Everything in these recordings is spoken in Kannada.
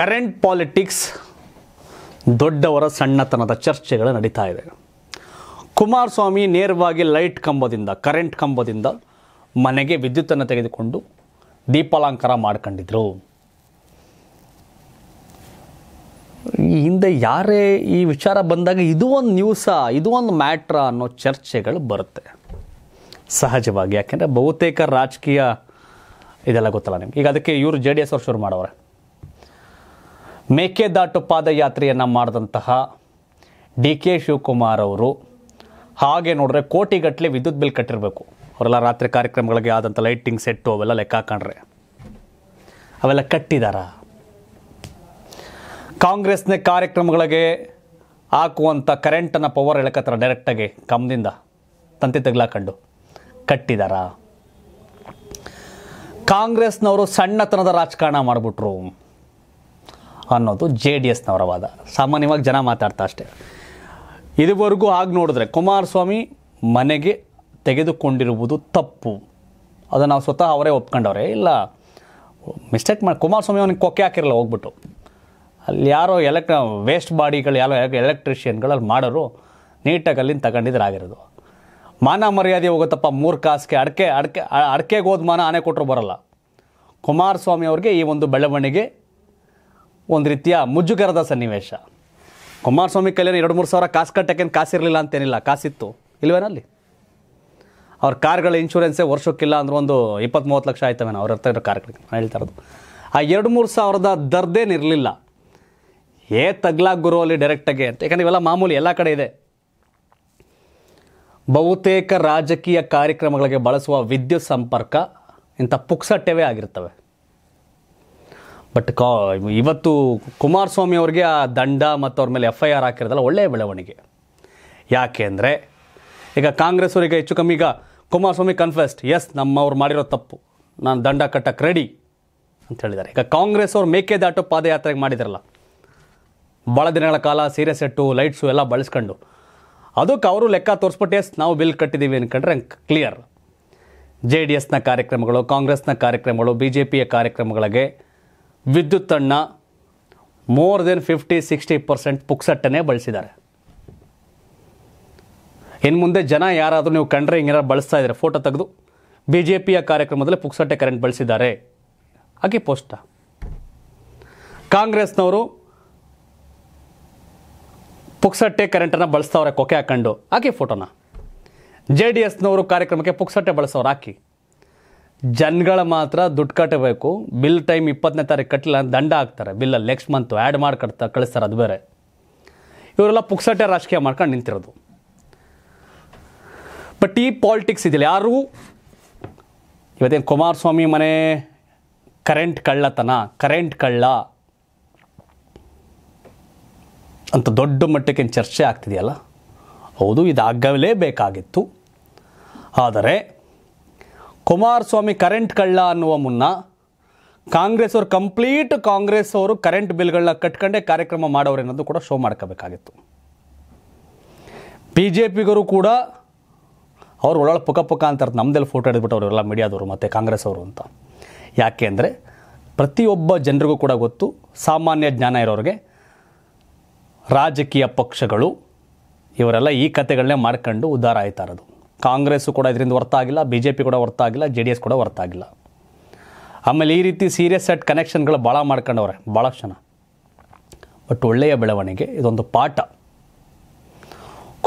ಕರೆಂಟ್ ಪಾಲಿಟಿಕ್ಸ್ ದೊಡ್ಡವರ ಸಣ್ಣತನದ ಚರ್ಚೆಗಳು ನಡೀತಾ ಇದೆ ಕುಮಾರಸ್ವಾಮಿ ನೇರವಾಗಿ ಲೈಟ್ ಕಂಬದಿಂದ ಕರೆಂಟ್ ಕಂಬದಿಂದ ಮನೆಗೆ ವಿದ್ಯುತ್ತನ್ನು ತೆಗೆದುಕೊಂಡು ದೀಪಾಲಂಕಾರ ಮಾಡ್ಕೊಂಡಿದ್ರು ಈ ಹಿಂದೆ ಯಾರೇ ಈ ವಿಚಾರ ಬಂದಾಗ ಇದು ಒಂದು ನ್ಯೂಸಾ ಇದು ಒಂದು ಮ್ಯಾಟ್ರ ಅನ್ನೋ ಚರ್ಚೆಗಳು ಬರುತ್ತೆ ಸಹಜವಾಗಿ ಯಾಕೆಂದರೆ ಬಹುತೇಕ ರಾಜಕೀಯ ಇದೆಲ್ಲ ಗೊತ್ತಲ್ಲ ನಿಮ್ಗೆ ಈಗ ಅದಕ್ಕೆ ಇವರು ಜೆ ಡಿ ಎಸ್ ಅವ್ರು ಶುರು ಮಾಡೋರೆ ಮೇಕೆದಾಟು ಪಾದಯಾತ್ರೆಯನ್ನು ಮಾಡಿದಂತಹ ಡಿ ಕೆ ಶಿವಕುಮಾರ್ ಅವರು ಹಾಗೆ ನೋಡಿದ್ರೆ ಕೋಟಿಗಟ್ಟಲೆ ವಿದ್ಯುತ್ ಬಿಲ್ ಕಟ್ಟಿರಬೇಕು ಅವರೆಲ್ಲ ರಾತ್ರಿ ಕಾರ್ಯಕ್ರಮಗಳಿಗೆ ಆದಂಥ ಲೈಟಿಂಗ್ ಸೆಟ್ಟು ಅವೆಲ್ಲ ಲೆಕ್ಕ ಹಾಕೊಂಡ್ರೆ ಅವೆಲ್ಲ ಕಟ್ಟಿದಾರ ಕಾಂಗ್ರೆಸ್ನ ಕಾರ್ಯಕ್ರಮಗಳಿಗೆ ಹಾಕುವಂಥ ಕರೆಂಟನ್ನು ಪವರ್ ಎಳಕತ್ತಾರ ಡೈರೆಕ್ಟಾಗಿ ಕಮ್ದಿಂದ ತಂತಿ ತೆಗ್ಲಾಕೊಂಡು ಕಟ್ಟಿದಾರ ಕಾಂಗ್ರೆಸ್ನವರು ಸಣ್ಣತನದ ರಾಜಕಾರಣ ಮಾಡಿಬಿಟ್ರು ಅನ್ನೋದು ಜೆ ಡಿ ಎಸ್ನವರ ವಾದ ಸಾಮಾನ್ಯವಾಗಿ ಜನ ಮಾತಾಡ್ತಾ ಅಷ್ಟೇ ಇದುವರೆಗೂ ಆಗ ನೋಡಿದ್ರೆ ಕುಮಾರಸ್ವಾಮಿ ಮನೆಗೆ ತೆಗೆದುಕೊಂಡಿರುವುದು ತಪ್ಪು ಅದು ನಾವು ಸ್ವತಃ ಅವರೇ ಒಪ್ಕೊಂಡವ್ರೆ ಇಲ್ಲ ಮಿಸ್ಟೇಕ್ ಮಾಡಿ ಕುಮಾರಸ್ವಾಮಿ ಅವನಿಗೆ ಕೊಕ್ಕೆ ಹಾಕಿರಲ್ಲ ಹೋಗ್ಬಿಟ್ಟು ಅಲ್ಲಿ ಯಾರೋ ಎಲೆಕ್ಟ್ರ ವೇಸ್ಟ್ ಬಾಡಿಗಳು ಯಾರೋ ಎಲೆಕ್ಟ್ರಿಷಿಯನ್ಗಳು ಅಲ್ಲಿ ಮಾಡೋರು ನೀಟಾಗಿ ಅಲ್ಲಿಂದ ತಗೊಂಡಿದ್ರೆ ಆಗಿರೋದು ಮಾನ ಮರ್ಯಾದೆ ಹೋಗುತ್ತಪ್ಪ ಮೂರು ಕಾಸಿಗೆ ಅಡಕೆ ಅಡಕೆ ಅಡಕೆಗೆ ಹೋದ ಮಾನ ಆನೆ ಕೊಟ್ಟರು ಬರಲ್ಲ ಕುಮಾರಸ್ವಾಮಿ ಅವ್ರಿಗೆ ಈ ಒಂದು ಬೆಳವಣಿಗೆ ಒಂದು ರೀತಿಯ ಮುಜ್ಜುಗರದ ಸನ್ನಿವೇಶ ಕುಮಾರಸ್ವಾಮಿ ಕಲ್ಯಾಣ ಎರಡು ಮೂರು ಸಾವಿರ ಕಾಸು ಕಟ್ಟಕ್ಕೇನು ಕಾಸಿರಲಿಲ್ಲ ಅಂತೇನಿಲ್ಲ ಕಾಸಿತ್ತು ಇಲ್ವೇನಲ್ಲಿ ಅವ್ರ ಕಾರ್ಗಳ ಇನ್ಶೂರೆನ್ಸೇ ವರ್ಷಕ್ಕಿಲ್ಲ ಅಂದ್ರೆ ಒಂದು ಇಪ್ಪತ್ತು ಮೂವತ್ತು ಲಕ್ಷ ಆಯ್ತವೇನೋ ಅವ್ರ ಹತ್ರ ಇರೋ ಕಾರ್ಗಳಿಗೆ ನಾನು ಹೇಳ್ತಾ ಇರೋದು ಆ ಎರಡು ಮೂರು ಸಾವಿರದ ದರ್ದೇನಿರಲಿಲ್ಲ ಏ ತಗ್ಲಾ ಗುರು ಅಲ್ಲಿ ಡೈರೆಕ್ಟಾಗಿ ಅಂತ ಯಾಕಂದ್ರೆ ಇವೆಲ್ಲ ಮಾಮೂಲಿ ಎಲ್ಲ ಕಡೆ ಇದೆ ಬಹುತೇಕ ರಾಜಕೀಯ ಕಾರ್ಯಕ್ರಮಗಳಿಗೆ ಬಳಸುವ ವಿದ್ಯುತ್ ಸಂಪರ್ಕ ಇಂಥ ಪುಕ್ಸಟ್ಟೆವೇ ಆಗಿರ್ತವೆ ಬಟ್ ಕಾ ಇವತ್ತು ಕುಮಾರಸ್ವಾಮಿ ಅವ್ರಿಗೆ ಆ ದಂಡ ಮತ್ತು ಅವ್ರ ಮೇಲೆ ಎಫ್ ಐ ಆರ್ ಹಾಕಿರೋದಲ್ಲ ಒಳ್ಳೆಯ ಬೆಳವಣಿಗೆ ಯಾಕೆ ಅಂದರೆ ಈಗ ಕಾಂಗ್ರೆಸ್ ಅವರಿಗೆ ಹೆಚ್ಚು ಕಮ್ಮಿ ಈಗ ಕುಮಾರಸ್ವಾಮಿ ಕನ್ಫಸ್ಟ್ ಎಸ್ ನಮ್ಮವ್ರು ಮಾಡಿರೋ ತಪ್ಪು ನಾನು ದಂಡ ಕಟ್ಟಕ್ಕೆ ರೆಡಿ ಅಂತ ಹೇಳಿದ್ದಾರೆ ಈಗ ಕಾಂಗ್ರೆಸ್ ಅವ್ರು ದಾಟೋ ಪಾದಯಾತ್ರೆಗೆ ಮಾಡಿದಾರಲ್ಲ ಭಾಳ ದಿನಗಳ ಕಾಲ ಸೀರೆ ಸೆಟ್ಟು ಲೈಟ್ಸು ಎಲ್ಲ ಬಳಸ್ಕೊಂಡು ಅದಕ್ಕೆ ಅವರು ಲೆಕ್ಕ ತೋರಿಸ್ಬಿಟ್ಟು ಎಸ್ ನಾವು ಬಿಲ್ ಕಟ್ಟಿದ್ದೀವಿ ಅಂದ್ಕೊಂಡ್ರೆ ಕ್ಲಿಯರ್ ಜೆ ಡಿ ಎಸ್ನ ಕಾರ್ಯಕ್ರಮಗಳು ಕಾಂಗ್ರೆಸ್ನ ಕಾರ್ಯಕ್ರಮಗಳು ಬಿ ಜೆ ಪಿಯ ಕಾರ್ಯಕ್ರಮಗಳಿಗೆ ವಿದ್ಯುತ್ತನ್ನು more than fifty sixty percent ಪುಕ್ಸಟ್ಟನ್ನೇ ಬಳಸಿದ್ದಾರೆ ಇನ್ನು ಮುಂದೆ ಜನ ಯಾರಾದರೂ ನೀವು ಕಂಡ್ರೆ ಹಿಂಗೆಲ್ಲ ಬಳಸ್ತಾ ಇದ್ದಾರೆ ಫೋಟೋ ತೆಗೆದು ಬಿ ಜೆ ಪಿಯ ಕಾರ್ಯಕ್ರಮದಲ್ಲಿ ಪುಕ್ಸಟ್ಟೆ ಕರೆಂಟ್ ಬಳಸಿದ್ದಾರೆ ಹಾಗೆ ಪೋಸ್ಟ ಕಾಂಗ್ರೆಸ್ನವರು ಪುಕ್ಸಟ್ಟೆ ಕರೆಂಟನ್ನು ಬಳಸ್ತಾವ್ರೆ ಕೊಕೆ ಹಾಕೊಂಡು ಆಕೆ ಫೋಟೋನ ಜೆ ಡಿ ಎಸ್ನವರು ಕಾರ್ಯಕ್ರಮಕ್ಕೆ ಪುಕ್ಸಟ್ಟೆ ಬಳಸೋರು ಹಾಕಿ ಜನಗಳ ಮಾತ್ರ ದುಡ್ಡು ಕಟ್ಟಬೇಕು ಬಿಲ್ ಟೈಮ್ ಇಪ್ಪತ್ತನೇ ತಾರೀಕು ಕಟ್ಟಿಲ್ಲ ದಂಡ ಹಾಕ್ತಾರೆ ಬಿಲ್ಲ ನೆಕ್ಸ್ಟ್ ಮಂತು ಆ್ಯಡ್ ಮಾಡಿ ಕಳಿಸ್ತಾರೆ ಅದು ಬೇರೆ ಇವರೆಲ್ಲ ಪುಕ್ಸಟೆ ರಾಜಕೀಯ ಮಾಡ್ಕೊಂಡು ನಿಂತಿರೋದು ಬಟ್ ಈ ಪಾಲಿಟಿಕ್ಸ್ ಇದೆಯಲ್ಲ ಯಾರು ಇವತ್ತೇನು ಕುಮಾರಸ್ವಾಮಿ ಮನೆ ಕರೆಂಟ್ ಕಳ್ಳತನ ಕರೆಂಟ್ ಕಳ್ಳ ಅಂತ ದೊಡ್ಡ ಮಟ್ಟಕ್ಕೆ ಚರ್ಚೆ ಆಗ್ತಿದೆಯಲ್ಲ ಹೌದು ಇದಾಗಲೇಬೇಕಾಗಿತ್ತು ಆದರೆ ಕುಮಾರಸ್ವಾಮಿ ಕರೆಂಟ್ ಕಳ್ಳ ಅನ್ನುವ ಮುನ್ನ ಕಾಂಗ್ರೆಸ್ ಅವರು ಕಂಪ್ಲೀಟ್ ಕಾಂಗ್ರೆಸ್ ಅವರು ಕರೆಂಟ್ ಬಿಲ್ಗಳನ್ನ ಕಟ್ಕೊಂಡೇ ಕಾರ್ಯಕ್ರಮ ಮಾಡೋರು ಅನ್ನೋದು ಕೂಡ ಶೋ ಮಾಡ್ಕೋಬೇಕಾಗಿತ್ತು ಬಿ ಜೆ ಪಿಗರು ಕೂಡ ಅವ್ರು ಒಳಗೆ ಪುಕ ಪುಕ ಅಂತಾರೆ ನಮ್ಮದೇ ಫೋಟೋ ಹಿಡಿದ್ಬಿಟ್ಟು ಅವರೆಲ್ಲ ಮೀಡಿಯಾದವರು ಮತ್ತು ಕಾಂಗ್ರೆಸ್ ಅವರು ಅಂತ ಯಾಕೆ ಅಂದರೆ ಪ್ರತಿಯೊಬ್ಬ ಜನರಿಗೂ ಕೂಡ ಗೊತ್ತು ಸಾಮಾನ್ಯ ಜ್ಞಾನ ಇರೋರಿಗೆ ರಾಜಕೀಯ ಪಕ್ಷಗಳು ಇವರೆಲ್ಲ ಈ ಕತೆಗಳನ್ನೇ ಮಾಡ್ಕೊಂಡು ಉದ್ಧಾರ ಆಯ್ತಾ ಇರೋದು ಕಾಂಗ್ರೆಸ್ಸು ಕೂಡ ಇದರಿಂದ ಹೊರತಾಗಿಲ್ಲ ಬಿ ಜೆ ಪಿ ಕೂಡ ಹೊರತಾಗಿಲ್ಲ ಜೆ ಡಿ ಎಸ್ ಕೂಡ ಹೊರತಾಗಿಲ್ಲ ಆಮೇಲೆ ಈ ರೀತಿ ಸೀರಿಯಸ್ ಸೆಟ್ ಕನೆಕ್ಷನ್ಗಳು ಭಾಳ ಮಾಡ್ಕೊಂಡವ್ರೆ ಭಾಳ ಕ್ಷಣ ಬಟ್ ಒಳ್ಳೆಯ ಬೆಳವಣಿಗೆ ಇದೊಂದು ಪಾಠ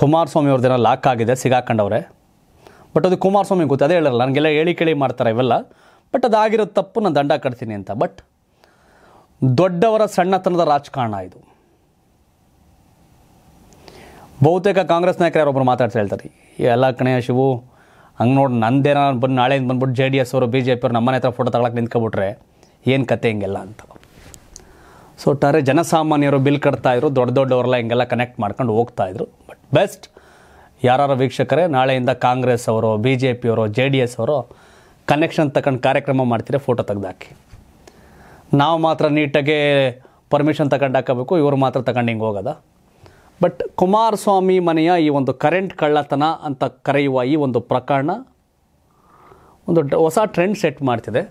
ಕುಮಾರಸ್ವಾಮಿ ಅವ್ರದ್ದೇನೋ ಲಾಕ್ ಆಗಿದೆ ಸಿಗಾಕೊಂಡವ್ರೆ ಬಟ್ ಅದು ಕುಮಾರಸ್ವಾಮಿ ಗೊತ್ತು ಅದೇ ಹೇಳಲ್ಲ ನನಗೆಲ್ಲ ಹೇಳಿ ಕೇಳಿ ಮಾಡ್ತಾರೆ ಇವೆಲ್ಲ ಬಟ್ ಅದಾಗಿರೋ ತಪ್ಪು ನಾನು ದಂಡ ಕಟ್ತೀನಿ ಅಂತ ಬಟ್ ದೊಡ್ಡವರ ಸಣ್ಣತನದ ರಾಜಕಾರಣ ಇದು ಬಹುತೇಕ ಕಾಂಗ್ರೆಸ್ ನಾಯಕರು ಯಾರೊಬ್ಬರು ಮಾತಾಡ್ತಾ ಹೇಳ್ತಾರೆ ಎಲ್ಲ ಕಣೆಯ ಶಿವು ಹಂಗೆ ನೋಡಿ ನಂದೇನೋ ಬಂದು ನಾಳೆಯಿಂದ ಬಂದ್ಬಿಟ್ಟು ಜೆ ಡಿ ಎಸ್ ಅವರು ಬಿ ಜೆ ಪಿಯವ್ರು ನಮ್ಮನೆ ಹತ್ರ ಫೋಟೋ ತಗೊಳಕ್ಕೆ ನಿಂತ್ಕೊಬಿಟ್ರೆ ಏನು ಕತೆ ಹಿಂಗೆಲ್ಲ ಅಂತ ಸೊ ಒಟ್ಟಾರೆ ಜನಸಾಮಾನ್ಯರು ಬಿಲ್ ಕಟ್ತಾಯಿದ್ರು ದೊಡ್ಡ ದೊಡ್ಡವರೆಲ್ಲ ಹಿಂಗೆಲ್ಲ ಕನೆಕ್ಟ್ ಮಾಡ್ಕೊಂಡು ಹೋಗ್ತಾಯಿದ್ರು ಬಟ್ ಬೆಸ್ಟ್ ಯಾರು ವೀಕ್ಷಕರೇ ನಾಳೆಯಿಂದ ಕಾಂಗ್ರೆಸ್ ಅವರು ಬಿ ಜೆ ಪಿಯವರು ಜೆ ಡಿ ಎಸ್ ಅವರು ಕನೆಕ್ಷನ್ ತಗೊಂಡು ಕಾರ್ಯಕ್ರಮ ಮಾಡ್ತೀರ ಫೋಟೋ ತೆಗೆದಾಕಿ ನಾವು ಮಾತ್ರ ನೀಟಾಗಿ ಪರ್ಮಿಷನ್ ತಗೊಂಡು ಹಾಕೋಬೇಕು ಇವರು ಮಾತ್ರ ತಗೊಂಡು ಹಿಂಗೆ ಹೋಗೋದಾ ಬಟ್ ಕುಮಾರಸ್ವಾಮಿ ಮನೆಯ ಈ ಒಂದು ಕರೆಂಟ್ ಕಳ್ಳತನ ಅಂತ ಕರೆಯುವ ಈ ಒಂದು ಪ್ರಕರಣ ಒಂದು ಹೊಸ ಟ್ರೆಂಡ್ ಸೆಟ್ ಮಾಡ್ತಿದೆ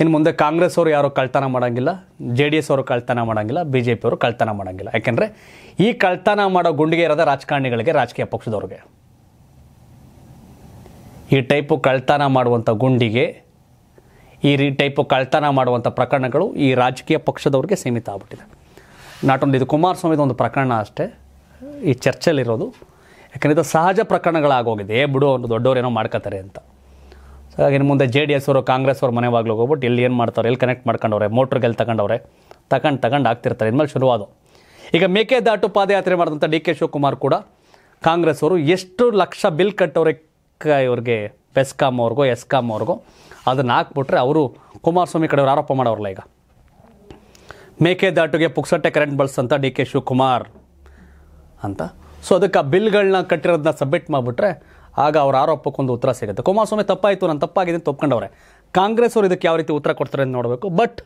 ಇನ್ನು ಮುಂದೆ ಕಾಂಗ್ರೆಸ್ ಅವರು ಯಾರು ಕಳ್ತನ ಮಾಡೋಂಗಿಲ್ಲ ಜೆ ಡಿ ಎಸ್ ಅವರು ಕಳ್ತನ ಮಾಡೋಂಗಿಲ್ಲ ಬಿ ಜೆ ಅವರು ಕಳ್ತನ ಮಾಡೋಂಗಿಲ್ಲ ಯಾಕೆಂದರೆ ಈ ಕಳ್ತನ ಮಾಡೋ ಗುಂಡಿಗೆ ಇರೋದ ರಾಜಕಾರಣಿಗಳಿಗೆ ರಾಜಕೀಯ ಪಕ್ಷದವ್ರಿಗೆ ಈ ಟೈಪು ಕಳ್ತನ ಮಾಡುವಂಥ ಗುಂಡಿಗೆ ಈ ರೀ ಟೈಪು ಕಳ್ತನ ಮಾಡುವಂಥ ಪ್ರಕರಣಗಳು ಈ ರಾಜಕೀಯ ಪಕ್ಷದವ್ರಿಗೆ ಸೀಮಿತ ಆಗ್ಬಿಟ್ಟಿದೆ ನಾಟ್ ಒನ್ಲಿ ಇದು ಕುಮಾರಸ್ವಾಮಿದು ಒಂದು ಪ್ರಕರಣ ಅಷ್ಟೇ ಈ ಚರ್ಚಲ್ಲಿರೋದು ಯಾಕಂದರೆ ಇದು ಸಹಜ ಪ್ರಕರಣಗಳಾಗೋಗಿದೆ ಏ ಬಿಡು ಅವ್ರು ದೊಡ್ಡವ್ರು ಏನೋ ಮಾಡ್ಕೋತಾರೆ ಅಂತ ಸೊ ಇನ್ನು ಮುಂದೆ ಜೆ ಡಿ ಎಸ್ ಅವರು ಕಾಂಗ್ರೆಸ್ ಅವ್ರ ಮನೆ ಹೋಗ್ಬಿಟ್ಟು ಇಲ್ಲಿ ಏನು ಮಾಡ್ತಾರೆ ಎಲ್ಲಿ ಕನೆಕ್ಟ್ ಮಾಡ್ಕೊಂಡವ್ರೆ ಮೋಟ್ರ್ಗೆಲ್ಲಿ ತಗೊಂಡವ್ರೆ ತಗೊಂಡು ತಗೊಂಡು ಆಗ್ತಿರ್ತಾರೆ ಇನ್ಮೇಲೆ ಶುರುವಾದು ಈಗ ದಾಟು ಪಾದಯಾತ್ರೆ ಮಾಡಿದಂಥ ಡಿ ಕೆ ಶಿವಕುಮಾರ್ ಕೂಡ ಕಾಂಗ್ರೆಸ್ ಅವರು ಎಷ್ಟು ಲಕ್ಷ ಬಿಲ್ ಕಟ್ಟವ್ರೆ ಕ ಇವ್ರಿಗೆ ಬೆಸ್ಕಾಮ್ ಅವ್ರಿಗೋ ಎಸ್ಕಾಮ್ ಅವ್ರಿಗೋ ಅದನ್ನು ಹಾಕ್ಬಿಟ್ರೆ ಅವರು ಕುಮಾರಸ್ವಾಮಿ ಕಡೆಯವ್ರು ಆರೋಪ ಮಾಡೋರಲ್ಲ ಈಗ ದಾಟುಗೆ ಪುಕ್ಸಟ್ಟೆ ಕರೆಂಟ್ ಬಳಸಂಥ ಡಿ ಕೆ ಶಿವಕುಮಾರ್ ಅಂತ ಸೊ ಅದಕ್ಕೆ ಆ ಬಿಲ್ಗಳನ್ನ ಕಟ್ಟಿರೋದನ್ನ ಸಬ್ಮಿಟ್ ಮಾಡಿಬಿಟ್ರೆ ಆಗ ಅವ್ರ ಆರೋಪಕ್ಕೊಂದು ಉತ್ತರ ಸಿಗುತ್ತೆ ಕುಮಾರಸ್ವಾಮಿ ತಪ್ಪಾಯಿತು ನಾನು ತಪ್ಪಾಗಿದೆ ಅಂತ ಒಪ್ಕೊಂಡವ್ರೆ ಕಾಂಗ್ರೆಸ್ ಅವರು ಇದಕ್ಕೆ ಯಾವ ರೀತಿ ಉತ್ತರ ಕೊಡ್ತಾರೆ ಅಂತ ನೋಡಬೇಕು ಬಟ್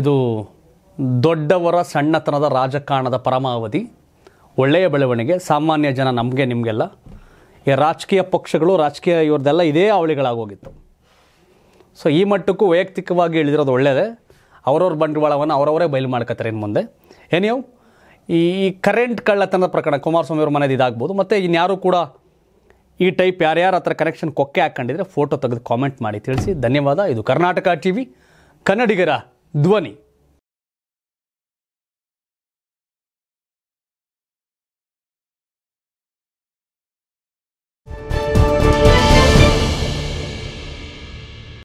ಇದು ದೊಡ್ಡವರ ಸಣ್ಣತನದ ರಾಜಕಾರಣದ ಪರಮಾವಧಿ ಒಳ್ಳೆಯ ಬೆಳವಣಿಗೆ ಸಾಮಾನ್ಯ ಜನ ನಮಗೆ ನಿಮಗೆಲ್ಲ ಈ ರಾಜಕೀಯ ಪಕ್ಷಗಳು ರಾಜಕೀಯ ಇವ್ರದ್ದೆಲ್ಲ ಇದೇ ಅವಳಿಗಳಾಗೋಗಿತ್ತು ಸೊ ಈ ಮಟ್ಟಕ್ಕೂ ವೈಯಕ್ತಿಕವಾಗಿ ಇಳಿದಿರೋದು ಒಳ್ಳೆಯದೇ ಅವರವ್ರ ಬಂಡವಾಳವನ್ನು ಅವರವರೇ ಬಯಲು ಮಾಡ್ಕೋತಾರೆ ಇನ್ನು ಮುಂದೆ ಎನಿಯೋ ಈ ಕರೆಂಟ್ ಕಳ್ಳತನದ ಪ್ರಕರಣ ಕುಮಾರಸ್ವಾಮಿ ಅವ್ರ ಮನೆಯದು ಇದಾಗ್ಬೋದು ಮತ್ತು ಇನ್ಯಾರು ಕೂಡ ಈ ಟೈಪ್ ಯಾರ್ಯಾರು ಹತ್ರ ಕನೆಕ್ಷನ್ ಕೊಕ್ಕೆ ಹಾಕ್ಕೊಂಡಿದ್ರೆ ಫೋಟೋ ತೆಗೆದು ಕಾಮೆಂಟ್ ಮಾಡಿ ತಿಳಿಸಿ ಧನ್ಯವಾದ ಇದು ಕರ್ನಾಟಕ ಟಿ ವಿ ಕನ್ನಡಿಗರ ಧ್ವನಿ